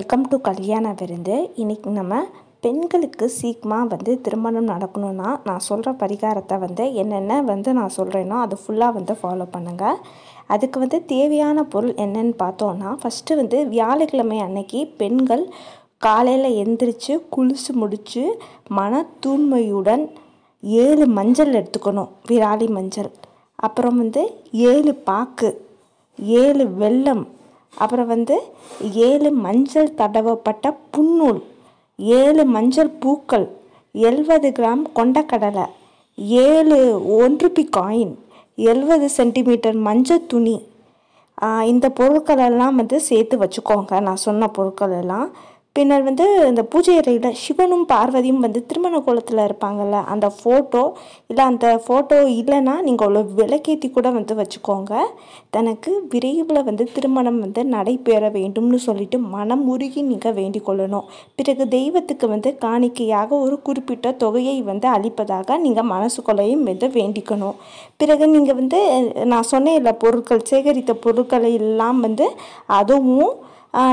welcome to கல்யாண விருந்து இன்னைக்கு நம்ம பெண்களுக்கு சீக்கிரமாக வந்து திருமணம் நடக்கணும்னா நான் சொல்கிற பரிகாரத்தை வந்து என்னென்ன வந்து நான் சொல்கிறேனோ அது ஃபுல்லாக வந்து ஃபாலோ பண்ணுங்கள் அதுக்கு வந்து தேவையான பொருள் என்னென்னு பார்த்தோன்னா ஃபஸ்ட்டு வந்து வியாழக்கிழமை அன்னைக்கு பெண்கள் காலையில் எந்திரிச்சு குளிச்சு முடித்து மன தூய்மையுடன் ஏழு மஞ்சள் எடுத்துக்கணும் விராலி மஞ்சள் அப்புறம் வந்து ஏழு பாக்கு ஏழு வெள்ளம் அப்புறம் வந்து ஏழு மஞ்சள் தடவப்பட்ட புன்னூல் ஏழு மஞ்சள் பூக்கள் எழுபது கிராம் கொண்டக்கடலை ஏழு பி காயின் எழுபது சென்டிமீட்டர் மஞ்சள் துணி இந்த பொருட்களெல்லாம் வந்து சேர்த்து வச்சுக்கோங்க நான் சொன்ன பொருட்கள் எல்லாம் பின்னர் வந்து இந்த பூஜை அறையில் சிவனும் பார்வதியும் வந்து திருமண கோலத்தில் இருப்பாங்கள்ல அந்த ஃபோட்டோ இல்லை அந்த ஃபோட்டோ இல்லைன்னா நீங்கள் அவ்வளோ விலக்கேற்றி கூட வந்து வச்சுக்கோங்க தனக்கு விரைவில் வந்து திருமணம் வந்து நடைபெற வேண்டும்னு சொல்லிட்டு மனம் உருகி நீங்கள் வேண்டிக் கொள்ளணும் பிறகு தெய்வத்துக்கு வந்து காணிக்கையாக ஒரு குறிப்பிட்ட தொகையை வந்து அளிப்பதாக நீங்கள் மனசுக்குள்ளையும் வந்து வேண்டிக்கணும் பிறகு நீங்கள் வந்து நான் சொன்னேன் இல்லை பொருட்கள் சேகரித்த பொருட்களை எல்லாம் வந்து அதுவும்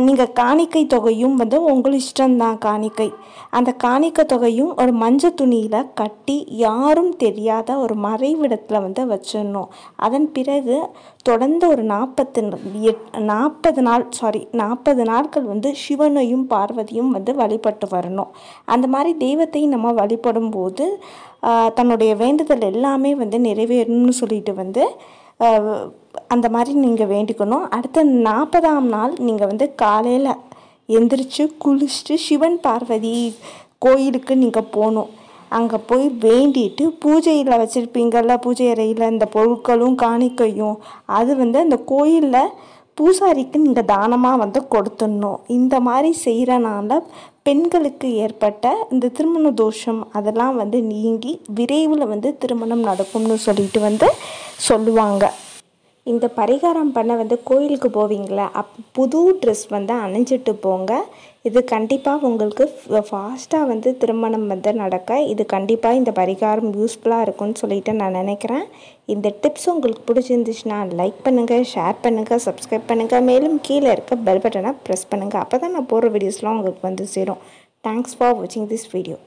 நீங்கள் காணிக்கை தொகையும் வந்து உங்கள் இஷ்டம்தான் காணிக்கை அந்த காணிக்கை தொகையும் ஒரு மஞ்சள் துணியில் கட்டி யாரும் தெரியாத ஒரு மறைவிடத்தில் வந்து வச்சிடணும் அதன் பிறகு தொடர்ந்து ஒரு நாற்பத்து எட் நாற்பது நாள் சாரி நாற்பது நாட்கள் வந்து சிவனையும் பார்வதியும் வந்து வழிபட்டு வரணும் அந்த மாதிரி தெய்வத்தை நம்ம வழிபடும் போது தன்னுடைய வேண்டுதல் எல்லாமே வந்து நிறைவேறணும்னு சொல்லிட்டு வந்து அந்த மாதிரி நீங்கள் வேண்டிக்கணும் அடுத்த நாற்பதாம் நாள் நீங்கள் வந்து காலையில் எந்திரிச்சு குளிச்சுட்டு சிவன் பார்வதி கோயிலுக்கு நீங்கள் போகணும் அங்கே போய் வேண்டிட்டு பூஜையில் வச்சுருப்பீங்கள்ல பூஜை அறையில் இந்த பொருட்களும் காணிக்கையும் அது வந்து அந்த கோயிலில் பூசாரிக்கு நீங்கள் தானமாக வந்து கொடுத்துடணும் இந்த மாதிரி செய்கிறனால பெண்களுக்கு ஏற்பட்ட இந்த திருமண தோஷம் அதெல்லாம் வந்து நீங்கி விரைவில் வந்து திருமணம் நடக்கும்னு சொல்லிட்டு வந்து சொல்லுவாங்க இந்த பரிகாரம் பண்ண வந்து கோயிலுக்கு போவீங்களா அப் புது ட்ரெஸ் வந்து அணிஞ்சிட்டு போங்க இது கண்டிப்பாக உங்களுக்கு ஃபாஸ்ட்டாக வந்து திருமணம் வந்து நடக்க இது கண்டிப்பாக இந்த பரிகாரம் யூஸ்ஃபுல்லாக இருக்கும்னு சொல்லிட்டு நான் நினைக்கிறேன் இந்த டிப்ஸ் உங்களுக்கு பிடிச்சிருந்துச்சுன்னா லைக் பண்ணுங்கள் ஷேர் பண்ணுங்கள் சப்ஸ்கிரைப் பண்ணுங்கள் மேலும் கீழே இருக்க பெல் பட்டனை ப்ரெஸ் பண்ணுங்கள் அப்போ தான் நான் போடுற வீடியோஸ்லாம் உங்களுக்கு வந்து சேரும் தேங்க்ஸ் ஃபார் வாட்சிங் திஸ் வீடியோ